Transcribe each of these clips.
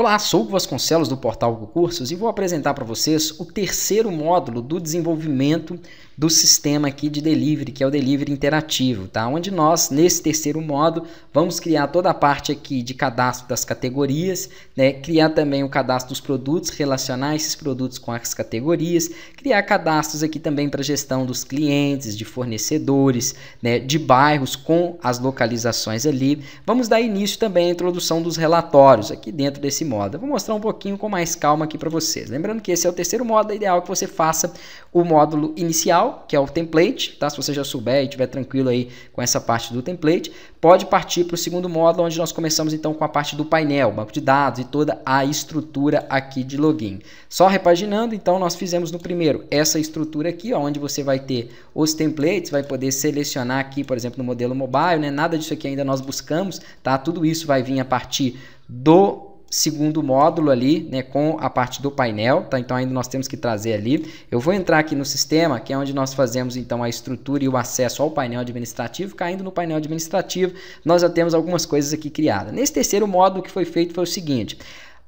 Olá, sou o Vasconcelos do portal Cursos e vou apresentar para vocês o terceiro módulo do desenvolvimento do sistema aqui de delivery, que é o delivery interativo, tá? Onde nós nesse terceiro módulo vamos criar toda a parte aqui de cadastro das categorias, né? Criar também o cadastro dos produtos, relacionar esses produtos com as categorias, criar cadastros aqui também para gestão dos clientes, de fornecedores, né, de bairros com as localizações ali. Vamos dar início também à introdução dos relatórios aqui dentro desse Vou mostrar um pouquinho com mais calma aqui para vocês. Lembrando que esse é o terceiro modo, é ideal que você faça o módulo inicial, que é o template, tá? Se você já souber e estiver tranquilo aí com essa parte do template, pode partir para o segundo módulo, onde nós começamos então com a parte do painel, banco de dados e toda a estrutura aqui de login. Só repaginando, então nós fizemos no primeiro essa estrutura aqui, ó, onde você vai ter os templates, vai poder selecionar aqui, por exemplo, no modelo mobile, né? Nada disso aqui ainda nós buscamos, tá? Tudo isso vai vir a partir do segundo módulo ali, né, com a parte do painel, tá? Então ainda nós temos que trazer ali. Eu vou entrar aqui no sistema, que é onde nós fazemos então a estrutura e o acesso ao painel administrativo. Caindo no painel administrativo, nós já temos algumas coisas aqui criadas. Nesse terceiro módulo que foi feito foi o seguinte: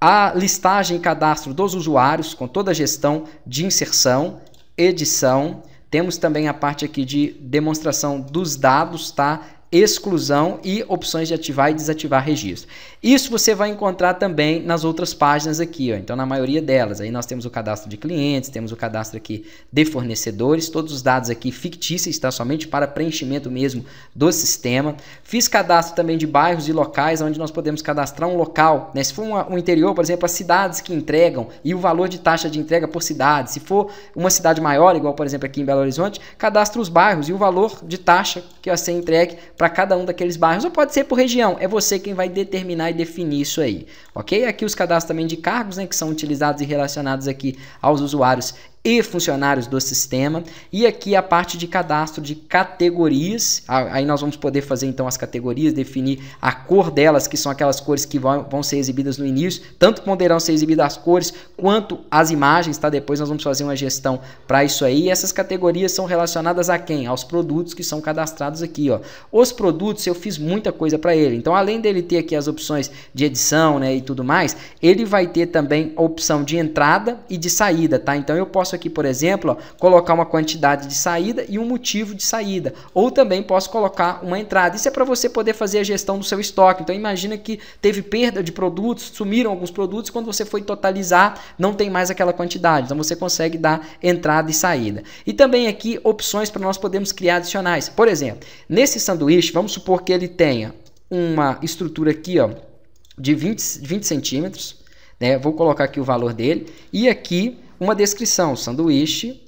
a listagem e cadastro dos usuários com toda a gestão de inserção, edição, temos também a parte aqui de demonstração dos dados, tá? exclusão e opções de ativar e desativar registro. Isso você vai encontrar também nas outras páginas aqui, ó. então na maioria delas. Aí nós temos o cadastro de clientes, temos o cadastro aqui de fornecedores, todos os dados aqui fictícios, está somente para preenchimento mesmo do sistema. Fiz cadastro também de bairros e locais onde nós podemos cadastrar um local. Né? Se for uma, um interior, por exemplo, as cidades que entregam e o valor de taxa de entrega por cidade. Se for uma cidade maior, igual por exemplo aqui em Belo Horizonte, cadastro os bairros e o valor de taxa que vai ser entregue para cada um daqueles bairros. Ou pode ser por região, é você quem vai determinar definir isso aí, ok? Aqui os cadastros também de cargos, né, que são utilizados e relacionados aqui aos usuários e funcionários do sistema. E aqui a parte de cadastro de categorias. Aí nós vamos poder fazer então as categorias, definir a cor delas, que são aquelas cores que vão, vão ser exibidas no início. Tanto poderão ser exibidas as cores quanto as imagens, tá? Depois nós vamos fazer uma gestão para isso aí. E essas categorias são relacionadas a quem? Aos produtos que são cadastrados aqui, ó. Os produtos eu fiz muita coisa para ele. Então, além dele ter aqui as opções de edição, né, e tudo mais, ele vai ter também a opção de entrada e de saída, tá? Então eu posso posso aqui, por exemplo, ó, colocar uma quantidade de saída e um motivo de saída. Ou também posso colocar uma entrada. Isso é para você poder fazer a gestão do seu estoque. Então imagina que teve perda de produtos, sumiram alguns produtos, quando você foi totalizar, não tem mais aquela quantidade. Então você consegue dar entrada e saída. E também aqui opções para nós podermos criar adicionais. Por exemplo, nesse sanduíche, vamos supor que ele tenha uma estrutura aqui ó, de 20, 20 centímetros. Né? Vou colocar aqui o valor dele. E aqui uma descrição, sanduíche,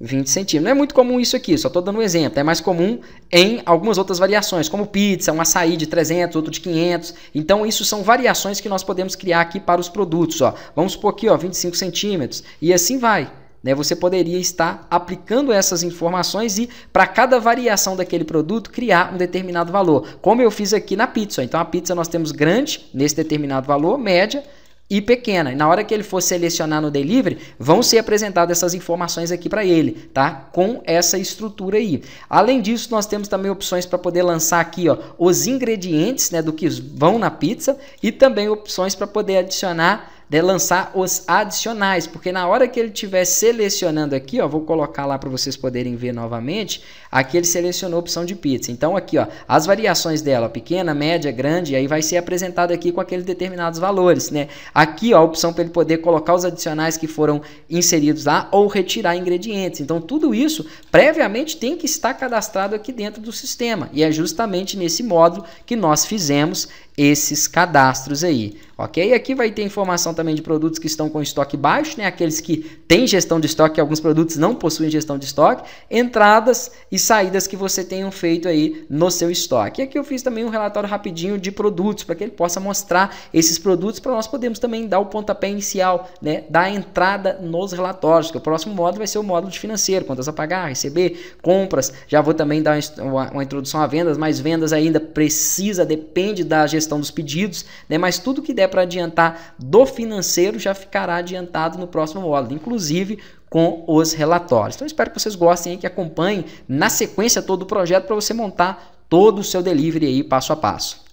20 centímetros. Não é muito comum isso aqui, só estou dando um exemplo. É mais comum em algumas outras variações, como pizza, um açaí de 300, outro de 500. Então, isso são variações que nós podemos criar aqui para os produtos. Ó. Vamos supor aqui, ó, 25 centímetros, e assim vai. Né? Você poderia estar aplicando essas informações e, para cada variação daquele produto, criar um determinado valor. Como eu fiz aqui na pizza. Então, a pizza nós temos grande, nesse determinado valor, média, e pequena. E na hora que ele for selecionar no delivery, vão ser apresentadas essas informações aqui para ele, tá? Com essa estrutura aí. Além disso, nós temos também opções para poder lançar aqui, ó, os ingredientes, né, do que vão na pizza e também opções para poder adicionar de lançar os adicionais, porque na hora que ele estiver selecionando aqui, ó, vou colocar lá para vocês poderem ver novamente, aqui ele selecionou a opção de pizza. Então aqui, ó, as variações dela, pequena, média, grande, aí vai ser apresentado aqui com aqueles determinados valores, né? Aqui, ó, a opção para ele poder colocar os adicionais que foram inseridos lá ou retirar ingredientes. Então tudo isso previamente tem que estar cadastrado aqui dentro do sistema. E é justamente nesse módulo que nós fizemos esses cadastros aí ok? Aqui vai ter informação também de produtos que estão com estoque baixo, né? Aqueles que têm gestão de estoque, alguns produtos não possuem gestão de estoque, entradas e saídas que você tenham feito aí no seu estoque. E aqui eu fiz também um relatório rapidinho de produtos para que ele possa mostrar esses produtos para nós podermos também dar o pontapé inicial, né, da entrada nos relatórios. Que o próximo módulo vai ser o módulo de financeiro, contas a pagar, receber, compras. Já vou também dar uma, uma introdução a vendas, mas vendas ainda precisa, depende da gestão dos pedidos, né? Mas tudo que der para adiantar do financeiro já ficará adiantado no próximo módulo, inclusive com os relatórios. Então espero que vocês gostem e que acompanhem na sequência todo o projeto para você montar todo o seu delivery aí passo a passo.